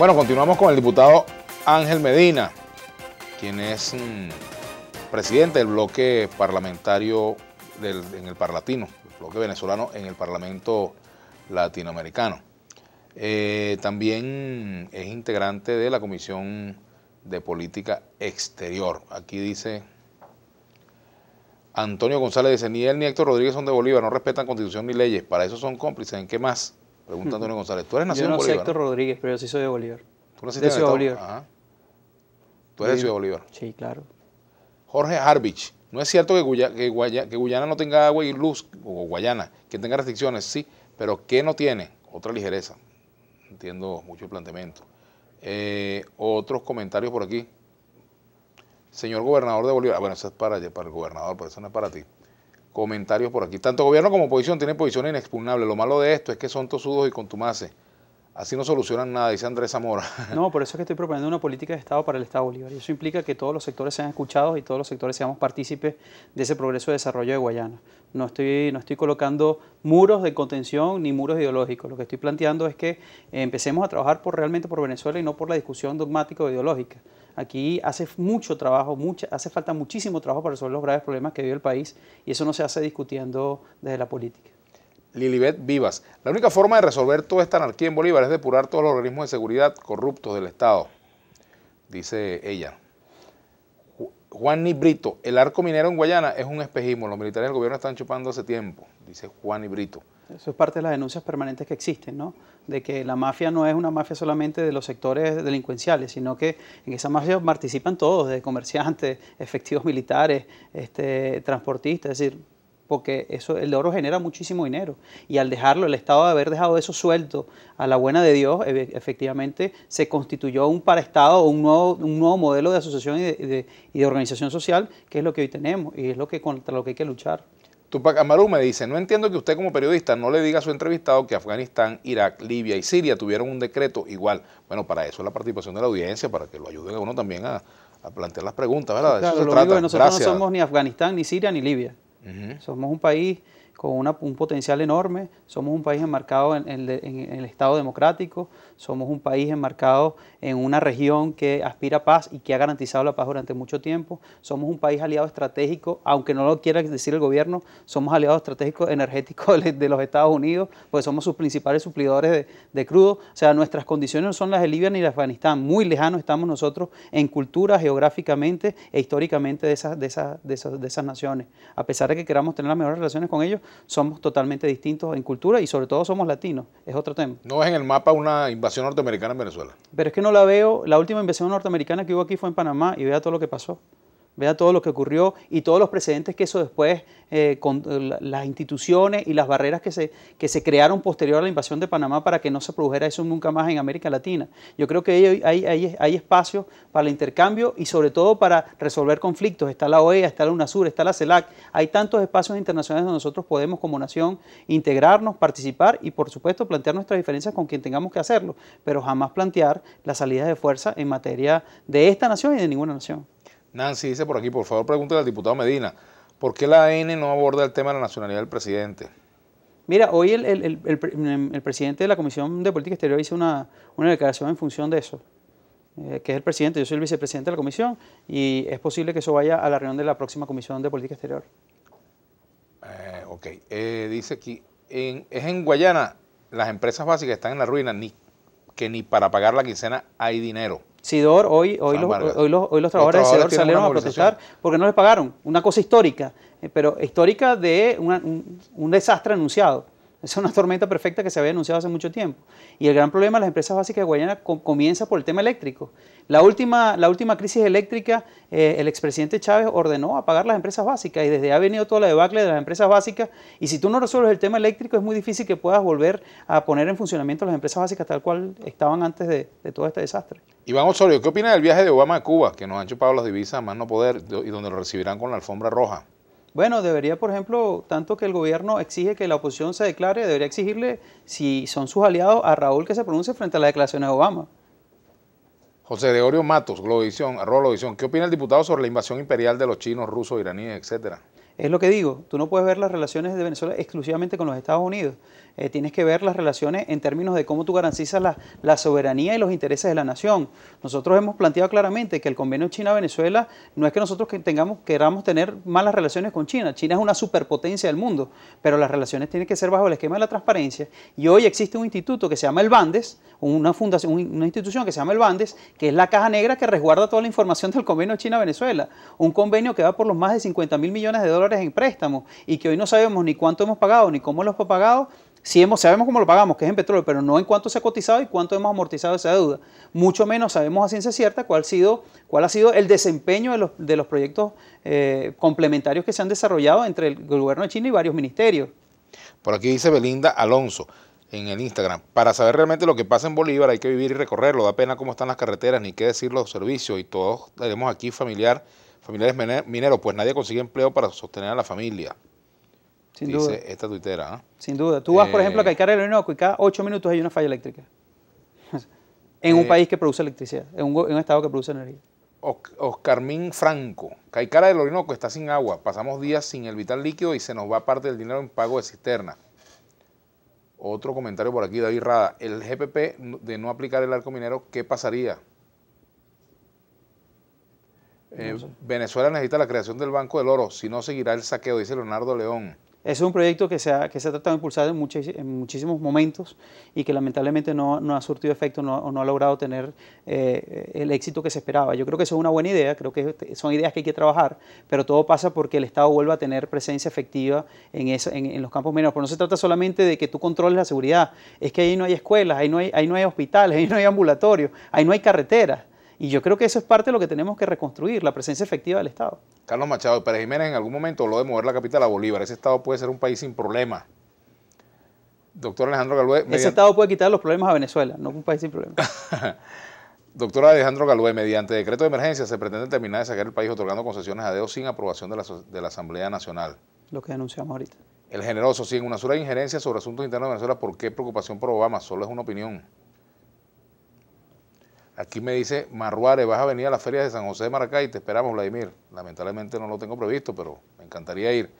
Bueno, continuamos con el diputado Ángel Medina, quien es mm, presidente del bloque parlamentario en el Parlatino, el bloque venezolano en el Parlamento Latinoamericano. Eh, también es integrante de la Comisión de Política Exterior. Aquí dice Antonio González dice, ni él ni Héctor Rodríguez son de Bolívar, no respetan constitución ni leyes, para eso son cómplices, ¿en qué más? Pregunta Antonio González. ¿Tú eres nacido no en Bolívar? Yo no soy Héctor Rodríguez, pero yo sí soy de Bolívar. ¿Tú de Bolívar? ¿Tú eres de Ciudad Bolívar? Sí, claro. Jorge Harvich, No es cierto que, Guyana no tenga agua y luz, o Guayana, que tenga restricciones, sí, pero ¿qué no tiene? Otra ligereza. Entiendo mucho el planteamiento. Eh, otros comentarios por aquí. Señor gobernador de Bolívar. Ah, bueno, eso es para, para el gobernador, pero eso no es para ti comentarios por aquí. Tanto gobierno como oposición tienen posición inexpugnable. Lo malo de esto es que son tosudos y contumaces. Así no solucionan nada, dice Andrés Zamora. No, por eso es que estoy proponiendo una política de Estado para el Estado Bolívar. Y eso implica que todos los sectores sean escuchados y todos los sectores seamos partícipes de ese progreso de desarrollo de Guayana. No estoy, no estoy colocando muros de contención ni muros ideológicos. Lo que estoy planteando es que empecemos a trabajar por, realmente por Venezuela y no por la discusión dogmática o ideológica. Aquí hace mucho trabajo, mucha, hace falta muchísimo trabajo para resolver los graves problemas que vive el país y eso no se hace discutiendo desde la política. Lilibet Vivas. La única forma de resolver toda esta anarquía en Bolívar es depurar todos los organismos de seguridad corruptos del Estado, dice ella. Juan Brito, el arco minero en Guayana es un espejismo, los militares del gobierno están chupando hace tiempo, dice Juan Brito. Eso es parte de las denuncias permanentes que existen, ¿no? De que la mafia no es una mafia solamente de los sectores delincuenciales, sino que en esa mafia participan todos, desde comerciantes, efectivos militares, este, transportistas, es decir, porque eso, el oro genera muchísimo dinero. Y al dejarlo, el Estado de haber dejado eso suelto a la buena de Dios, efectivamente se constituyó un paraestado, un nuevo, un nuevo modelo de asociación y de, organización social, que es lo que hoy tenemos y es lo que contra lo que hay que luchar. Tupac Amaru me dice, no entiendo que usted como periodista no le diga a su entrevistado que Afganistán, Irak, Libia y Siria tuvieron un decreto igual. Bueno, para eso es la participación de la audiencia, para que lo ayuden a uno también a, plantear las preguntas, ¿verdad? lo nosotros no somos ni Afganistán, ni Siria, ni Libia. Somos un país con un potencial enorme. Somos un país enmarcado en, el Estado democrático, somos un país enmarcado en una región que aspira a paz y que ha garantizado la paz durante mucho tiempo. Somos un país aliado estratégico, aunque no lo quiera decir el gobierno, somos aliado estratégico energético de, los Estados Unidos, pues somos sus principales suplidores de, crudo. O sea, nuestras condiciones no son las de Libia ni de Afganistán. Muy lejanos estamos nosotros en cultura, geográficamente e históricamente de esas, de esas, de esas naciones. A pesar de que queramos tener las mejores relaciones con ellos, somos totalmente distintos en cultura y sobre todo somos latinos, es otro tema. ¿No es en el mapa una invasión norteamericana en Venezuela? Pero es que no la veo, la última invasión norteamericana que hubo aquí fue en Panamá y vea todo lo que pasó vea todo lo que ocurrió y todos los precedentes que eso después, eh, con eh, las instituciones y las barreras que se, que se crearon posterior a la invasión de Panamá para que no se produjera eso nunca más en América Latina. Yo creo que hay, hay, hay, para el intercambio y sobre todo para resolver conflictos. Está la OEA, está la UNASUR, está la CELAC. Hay tantos espacios internacionales donde nosotros podemos como nación integrarnos, participar y por supuesto plantear nuestras diferencias con quien tengamos que hacerlo, pero jamás plantear las salidas de fuerza en materia de esta nación y de ninguna nación. Nancy dice por aquí, por favor, pregúntale al diputado Medina, ¿por qué la AN no aborda el tema de la nacionalidad del presidente? Mira, hoy em, el, presidente de la Comisión de Política Exterior hizo una, una declaración en función de eso, eh, que es el presidente, yo soy el vicepresidente de la comisión, y es posible que eso vaya a la reunión de la próxima Comisión de Política Exterior. Eh, ok, eh, dice aquí, es en Guayana, las empresas básicas están en la ruina, ni, que ni para pagar la quincena hay dinero. Sidor, hoy, hoy, los, hoy, los, hoy, los, trabajadores de Sidor salieron a protestar porque no les pagaron. Una cosa histórica, eh, pero histórica de un, un desastre anunciado. Es una tormenta perfecta que se había anunciado hace mucho tiempo. Y el gran problema de las empresas básicas de Guayana comienza por el tema eléctrico. La última, la última crisis eléctrica, eh, el expresidente Chávez ordenó apagar las empresas básicas y desde ha venido toda la debacle de las empresas básicas. Y si tú no resuelves el tema eléctrico, es muy difícil que puedas volver a poner en funcionamiento las empresas básicas tal cual estaban antes de, de todo este desastre. Iván Osorio, ¿qué opina del viaje de Obama a Cuba, que nos han chupado las divisas más no poder y donde lo recibirán con la alfombra roja? Bueno, debería, por ejemplo, tanto que el gobierno exige que la oposición se declare, debería exigirle, si son sus aliados, a Raúl que se pronuncie frente a las declaraciones de Obama. José Gregorio Matos, Globovisión, arroba visión. ¿Qué opina el diputado sobre la invasión imperial de los chinos, rusos, iraníes, etcétera? Es lo que digo, tú no puedes ver las relaciones de Venezuela exclusivamente con los Estados Unidos. Eh, tienes que ver las relaciones en términos de cómo tú garantizas la, la, soberanía y los intereses de la nación. Nosotros hemos planteado claramente que el convenio China-Venezuela no es que nosotros que tengamos, queramos tener malas relaciones con China. China es una superpotencia del mundo, pero las relaciones tienen que ser bajo el esquema de la transparencia. Y hoy existe un instituto que se llama el BANDES, una, fundación, una institución que se llama el BANDES, que es la caja negra que resguarda toda la información del convenio China-Venezuela. Un convenio que va por los más de 50 mil millones de dólares en préstamos y que hoy no sabemos ni cuánto hemos pagado ni cómo los hemos pagado, si hemos, sabemos cómo lo pagamos, que es en petróleo, pero no en cuánto se ha cotizado y cuánto hemos amortizado esa deuda. Mucho menos sabemos a ciencia cierta cuál ha sido, cuál ha sido el desempeño de los, de los proyectos eh, complementarios que se han desarrollado entre el gobierno de China y varios ministerios. Por aquí dice Belinda Alonso en el Instagram. Para saber realmente lo que pasa en Bolívar hay que vivir y recorrerlo. Da pena cómo están las carreteras, ni qué decir los servicios. Y todos tenemos aquí familiar familiares mineros, pues nadie consigue empleo para sostener a la familia. Sin dice esta tuitera. ¿ah? Sin duda. Tú vas, por eh, ejemplo, a Caicara del Orinoco y cada ocho minutos hay una falla eléctrica. en un eh, país que produce electricidad, en un, estado que produce energía. Oscarmín Franco. Caicara del Orinoco está sin agua. Pasamos días sin el vital líquido y se nos va parte del dinero en pago de cisterna. Otro comentario por aquí, David Rada. El GPP de no aplicar el arco minero, ¿qué pasaría? Eh, Venezuela necesita la creación del Banco del Oro, si no seguirá el saqueo, dice Leonardo León. es un proyecto que se ha, que se ha tratado de impulsar en, muchísimos momentos y que lamentablemente no, no ha surtido efecto, no, no ha logrado tener eh, el éxito que se esperaba. Yo creo que eso es una buena idea, creo que son ideas que hay que trabajar, pero todo pasa porque el Estado vuelva a tener presencia efectiva en, en, los campos mineros. Pero no se trata solamente de que tú controles la seguridad, es que ahí no hay escuelas, no hay, ahí no hay hospitales, ahí no hay ambulatorios, ahí no hay carreteras. Y yo creo que eso es parte de lo que tenemos que reconstruir, la presencia efectiva del Estado. Carlos Machado, Pérez Jiménez en algún momento habló de mover la capital a Bolívar. Ese Estado puede ser un país sin problemas. Doctor Alejandro Galvez... Ese Estado puede quitar los problemas a Venezuela, no un país sin problemas. Doctor Alejandro Galué, mediante decreto de emergencia se pretende terminar de sacar el país otorgando concesiones a dedo sin aprobación de la, de la Asamblea Nacional. Lo que denunciamos ahorita. El generoso, sin una sola injerencia sobre asuntos internos de Venezuela, ¿por qué preocupación por Obama? Solo es una opinión. Aquí me dice Marruare, vas a venir a la feria de San José de Maracay, te esperamos, Vladimir. Lamentablemente no lo tengo previsto, pero me encantaría ir.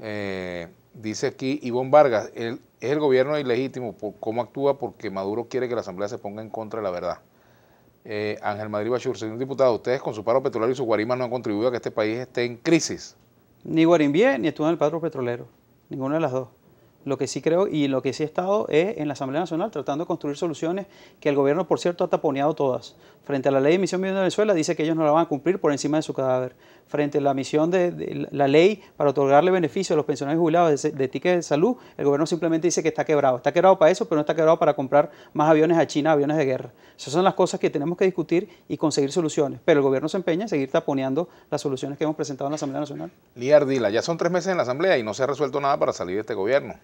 Eh, dice aquí Ivonne Vargas, es el gobierno ilegítimo, por ¿cómo actúa? Porque Maduro quiere que la Asamblea se ponga en contra de la verdad. Eh, Ángel Madrid Bachur, señor diputado, ustedes con su paro petrolero y su guarima no han contribuido a que este país esté en crisis. Ni Guarimbé ni estuvo en el paro petrolero, ninguna de las dos. Lo que sí creo y lo que sí he estado es en la Asamblea Nacional tratando de construir soluciones que el gobierno, por cierto, ha taponeado todas. Frente a la ley de misión de Venezuela, dice que ellos no la van a cumplir por encima de su cadáver. Frente a la misión de, la ley para otorgarle beneficios a los pensionados jubilados de, ticket de salud, el gobierno simplemente dice que está quebrado. Está quebrado para eso, pero no está quebrado para comprar más aviones a China, aviones de guerra. Esas son las cosas que tenemos que discutir y conseguir soluciones. Pero el gobierno se empeña en seguir taponeando las soluciones que hemos presentado en la Asamblea Nacional. Ardila, ya son tres meses en la Asamblea y no se ha resuelto nada para salir de este gobierno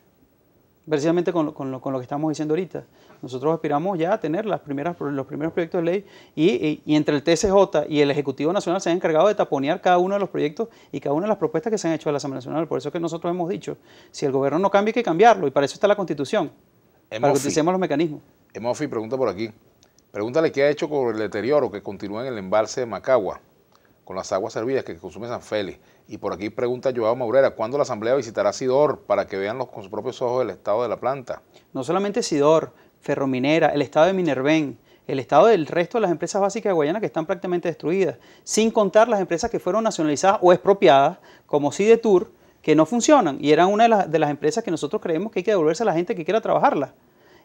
precisamente con lo, que estamos diciendo ahorita. Nosotros aspiramos ya a tener los primeros proyectos de ley y, entre el TCJ y el Ejecutivo Nacional se han encargado de taponear cada uno de los proyectos y cada una de las propuestas que se han hecho a la Asamblea Nacional. Por eso es que nosotros hemos dicho, si el gobierno no cambia hay que cambiarlo y para eso está la Constitución, para que utilicemos los mecanismos. Emofi pregunta por aquí. Pregúntale qué ha hecho con el deterioro que continúa en el embalse de Macagua con las aguas servidas que consume San Félix. Y por aquí pregunta Joao Maurera, ¿cuándo la Asamblea visitará Sidor para que vean con sus propios ojos el estado de la planta? No solamente Sidor, Ferrominera, el estado de Minervén, el estado del resto de las empresas básicas de Guayana que están prácticamente destruidas, sin contar las empresas que fueron nacionalizadas o expropiadas, como Tour, que no funcionan y eran una de las, de las empresas que nosotros creemos que hay que devolverse a la gente que quiera trabajarla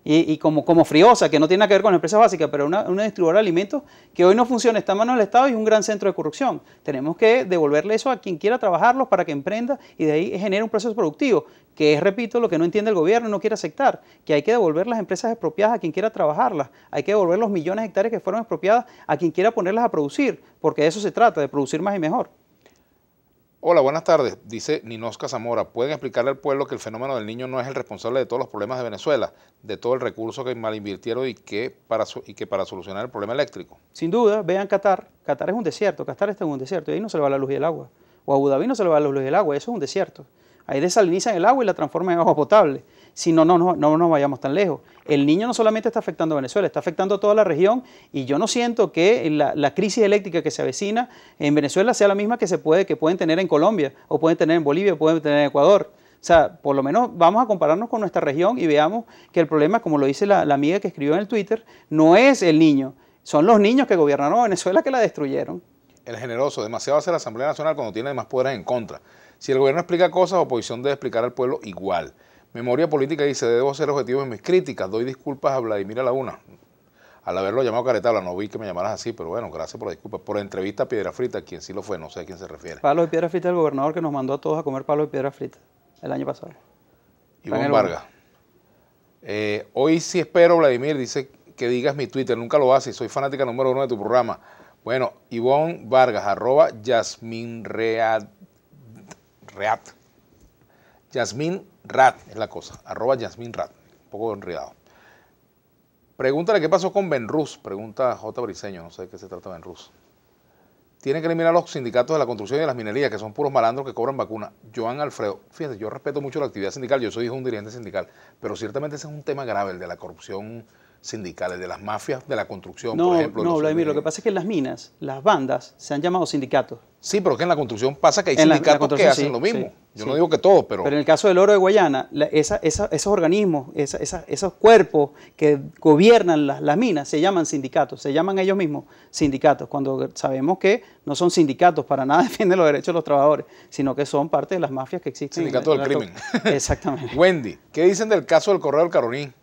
y, como, como Friosa, que no tiene nada que ver con la empresa básica, pero una, una distribuidora de alimentos que hoy no funciona, está en manos del Estado y es un gran centro de corrupción. Tenemos que devolverle eso a quien quiera trabajarlos para que emprenda y de ahí genere un proceso productivo, que es, repito, lo que no entiende el gobierno y no quiere aceptar, que hay que devolver las empresas expropiadas a quien quiera trabajarlas, hay que devolver los millones de hectáreas que fueron expropiadas a quien quiera ponerlas a producir, porque de eso se trata, de producir más y mejor. Hola, buenas tardes. Dice Ninosca Zamora, ¿pueden explicarle al pueblo que el fenómeno del niño no es el responsable de todos los problemas de Venezuela, de todo el recurso que invirtieron y que para, y que para solucionar el problema eléctrico? Sin duda, vean Qatar. Qatar es un desierto, Qatar está en un desierto, y ahí no se le va la luz y el agua. O a Abu Dhabi no se le va la luz y el agua, eso es un desierto ahí desalinizan el agua y la transforman en agua potable. Si no, no, no, no nos vayamos tan lejos. El niño no solamente está afectando a Venezuela, está afectando a toda la región y yo no siento que la, crisis eléctrica que se avecina en Venezuela sea la misma que se puede, que pueden tener en Colombia o pueden tener en Bolivia o pueden tener en Ecuador. O sea, por lo menos vamos a compararnos con nuestra región y veamos que el problema, como lo dice la, amiga que escribió en el Twitter, no es el niño, son los niños que gobernaron Venezuela que la destruyeron el generoso. Demasiado hace la Asamblea Nacional cuando tiene más poderes en contra. Si el gobierno explica cosas, oposición debe explicar al pueblo igual. Memoria política dice, debo ser objetivo en mis críticas. Doy disculpas a Vladimir a la Al haberlo llamado Caretabla, no vi que me llamaras así, pero bueno, gracias por la disculpa. Por entrevista a Piedra Frita, quien sí lo fue, no sé a quién se refiere. Palo de Piedra Frita, el gobernador que nos mandó a todos a comer palo de Piedra Frita el año pasado. Iván Vargas. Eh, hoy sí espero, Vladimir, dice que digas mi Twitter, nunca lo haces, soy fanática número uno de tu programa. Bueno, Ivonne Vargas, arroba Yasmin Reat. Rat es la cosa, arroba Yasmin Rat. Un poco enredado. Pregúntale qué pasó con Benrus, pregunta J. Briceño, no sé de qué se trata Benrus. Tiene que eliminar los sindicatos de la construcción y de las minerías, que son puros malandros que cobran vacuna. Joan Alfredo, fíjate, yo respeto mucho la actividad sindical, yo soy hijo un dirigente sindical, pero ciertamente ese es un tema grave, el de la corrupción sindicales, de las mafias de la construcción, por ejemplo. No, no Vladimir, lo que pasa es que en las minas, las bandas se han llamado sindicatos. Sí, pero que en la construcción pasa que hay en sindicatos que hacen lo mismo. Yo no digo que todos, pero... Pero en el caso del oro de Guayana, esos organismos, esos cuerpos que gobiernan las, minas se llaman sindicatos, se llaman ellos mismos sindicatos, cuando sabemos que no son sindicatos, para nada defienden los derechos de los trabajadores, sino que son parte de las mafias que existen. Sindicatos del crimen. Exactamente. Wendy, ¿qué dicen del caso del Correo del Caronín?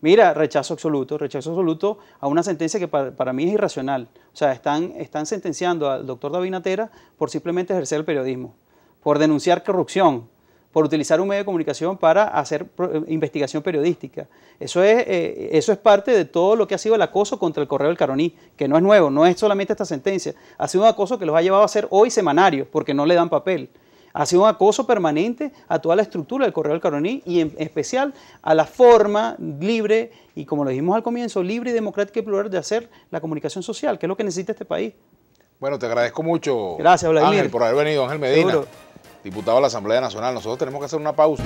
Mira, rechazo absoluto, rechazo absoluto a una sentencia que para, mí es irracional. O sea, están, están sentenciando al doctor Natera por simplemente ejercer el periodismo, por denunciar corrupción, por utilizar un medio de comunicación para hacer investigación periodística. Eso es, eh, eso es parte de todo lo que ha sido el acoso contra el Correo del Caroní, que no es nuevo, no es solamente esta sentencia. Ha sido un acoso que los ha llevado a hacer hoy semanario, porque no le dan papel. Ha sido un acoso permanente a toda la estructura del Correo del Caroní y en especial a la forma libre y, como lo dijimos al comienzo, libre, y democrática y plural de hacer la comunicación social, que es lo que necesita este país. Bueno, te agradezco mucho, Gracias, Ángel, por haber venido, Ángel Medina, diputado de la Asamblea Nacional. Nosotros tenemos que hacer una pausa.